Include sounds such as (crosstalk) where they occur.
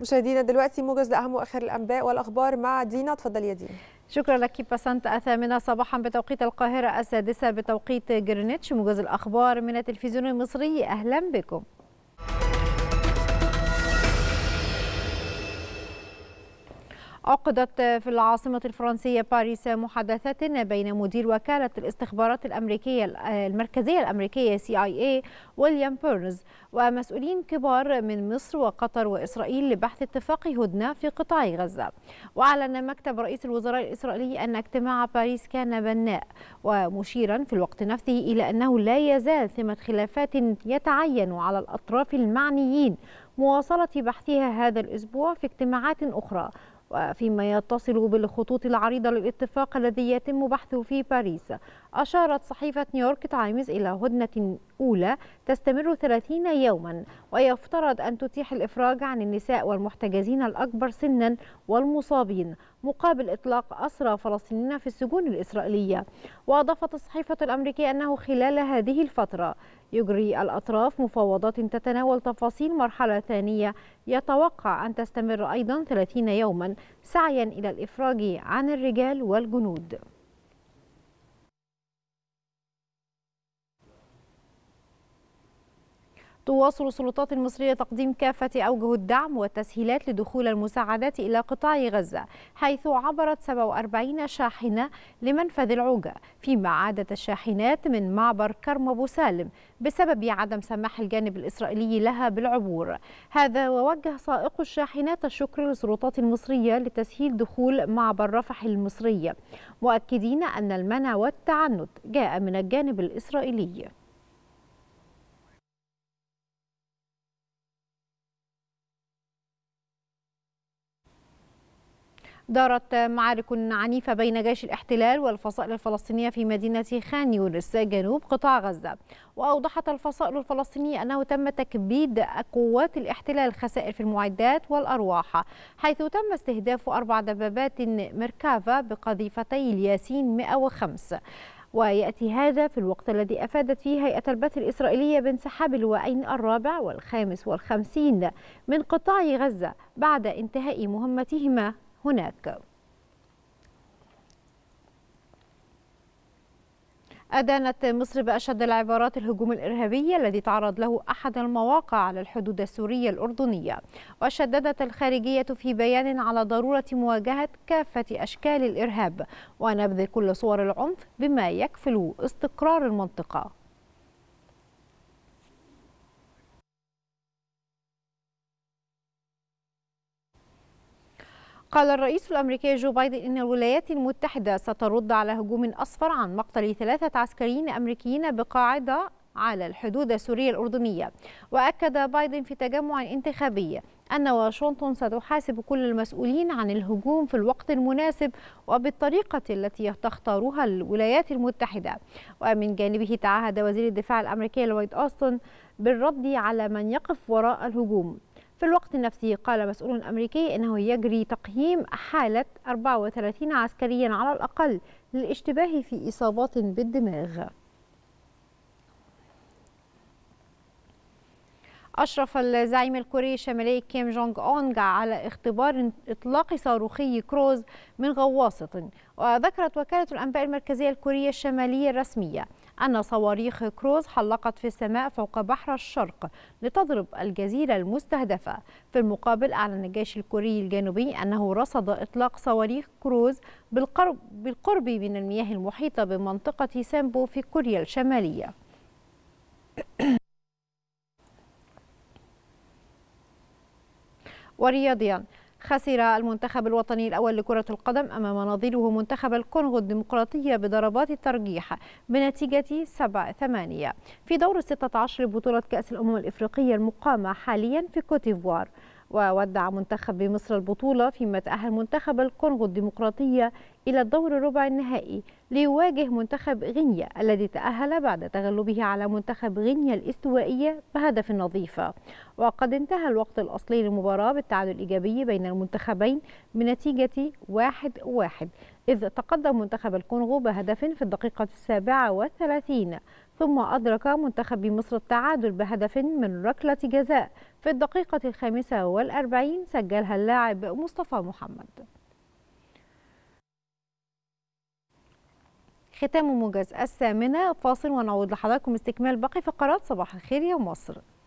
مشاهدينا دلوقتي موجز لاهم واخر الانباء والاخبار مع دينا تفضل يا دينا شكرا لك بسنت الثامنة صباحا بتوقيت القاهرة السادسة بتوقيت جرينتش موجز الأخبار من التلفزيون المصري أهلا بكم عقدت في العاصمة الفرنسية باريس محادثات بين مدير وكالة الاستخبارات الأمريكية المركزية الأمريكية CIA ويليام بيرنز ومسؤولين كبار من مصر وقطر وإسرائيل لبحث اتفاق هدنة في قطاع غزة وأعلن مكتب رئيس الوزراء الإسرائيلي أن اجتماع باريس كان بناء ومشيرا في الوقت نفسه إلى أنه لا يزال ثمة خلافات يتعين على الأطراف المعنيين مواصلة بحثها هذا الأسبوع في اجتماعات أخرى وفيما يتصل بالخطوط العريضة للاتفاق الذي يتم بحثه في باريس أشارت صحيفة نيويورك تايمز إلى هدنة أولى تستمر 30 يوما ويفترض أن تتيح الإفراج عن النساء والمحتجزين الأكبر سنا والمصابين مقابل إطلاق أسرى فلسطينيين في السجون الإسرائيلية وأضافت الصحيفة الأمريكية أنه خلال هذه الفترة يجري الأطراف مفاوضات تتناول تفاصيل مرحلة ثانية يتوقع أن تستمر أيضا 30 يوما سعيا إلى الإفراج عن الرجال والجنود تواصل السلطات المصرية تقديم كافة أوجه الدعم والتسهيلات لدخول المساعدات إلى قطاع غزة حيث عبرت 47 شاحنة لمنفذ العوجة فيما عادت الشاحنات من معبر كرم أبو سالم بسبب عدم سماح الجانب الإسرائيلي لها بالعبور هذا ووجه سائق الشاحنات الشكر للسلطات المصرية لتسهيل دخول معبر رفح المصرية مؤكدين أن المنع والتعنت جاء من الجانب الإسرائيلي دارت معارك عنيفة بين جيش الاحتلال والفصائل الفلسطينية في مدينة خان يونس جنوب قطاع غزة وأوضحت الفصائل الفلسطينية أنه تم تكبيد قوات الاحتلال خسائر في المعدات والأرواح حيث تم استهداف أربع دبابات مركافة بقذيفتي الياسين 105 ويأتي هذا في الوقت الذي أفادت فيه هيئة البث الإسرائيلية بانسحاب اللواءين الرابع والخامس والخمسين من قطاع غزة بعد انتهاء مهمتهما هناك أدانت مصر بأشد العبارات الهجوم الإرهابي الذي تعرض له أحد المواقع على الحدود السورية الأردنية وشددت الخارجية في بيان على ضرورة مواجهة كافة أشكال الإرهاب ونبذ كل صور العنف بما يكفل استقرار المنطقة قال الرئيس الأمريكي جو بايدن إن الولايات المتحدة سترد على هجوم أصفر عن مقتل ثلاثة عسكريين أمريكيين بقاعدة على الحدود السورية الأردنية وأكد بايدن في تجمع انتخابي أن واشنطن ستحاسب كل المسؤولين عن الهجوم في الوقت المناسب وبالطريقة التي تختارها الولايات المتحدة ومن جانبه تعهد وزير الدفاع الأمريكي لويد أوستن بالرد على من يقف وراء الهجوم في الوقت نفسه قال مسؤول أمريكي أنه يجري تقييم حالة 34 عسكريا على الأقل للاشتباه في إصابات بالدماغ أشرف الزعيم الكوري الشمالي كيم جونج أونج على اختبار إطلاق صاروخي كروز من غواصة وذكرت وكالة الأنباء المركزية الكورية الشمالية الرسمية أن صواريخ كروز حلقت في السماء فوق بحر الشرق لتضرب الجزيرة المستهدفة في المقابل أعلن الجيش الكوري الجنوبي أنه رصد إطلاق صواريخ كروز بالقرب, بالقرب من المياه المحيطة بمنطقة سامبو في كوريا الشمالية (clears throat) ورياضيا خسر المنتخب الوطني الأول لكرة القدم أمام نظيره منتخب الكونغو الديمقراطية بضربات الترجيح بنتيجة 7-8 في دور 16 لبطولة كأس الأمم الإفريقية المقامة حاليا في كوتيفوار وودع منتخب مصر البطولة فيما تأهل منتخب الكونغو الديمقراطية إلى الدور الربع النهائي ليواجه منتخب غينيا الذي تأهل بعد تغلبه على منتخب غينيا الاستوائية بهدف نظيف وقد انتهى الوقت الأصلي للمباراة بالتعادل الإيجابي بين المنتخبين بنتيجة 1-1 إذ تقدم منتخب الكونغو بهدف في الدقيقة السابعة والثلاثين ثم أدرك منتخب مصر التعادل بهدف من ركلة جزاء في الدقيقة الخامسة والأربعين سجلها اللاعب مصطفى محمد ختام موجز الثامنة فاصل ونعود لحضراتكم استكمال باقي فقرات صباح الخير يا مصر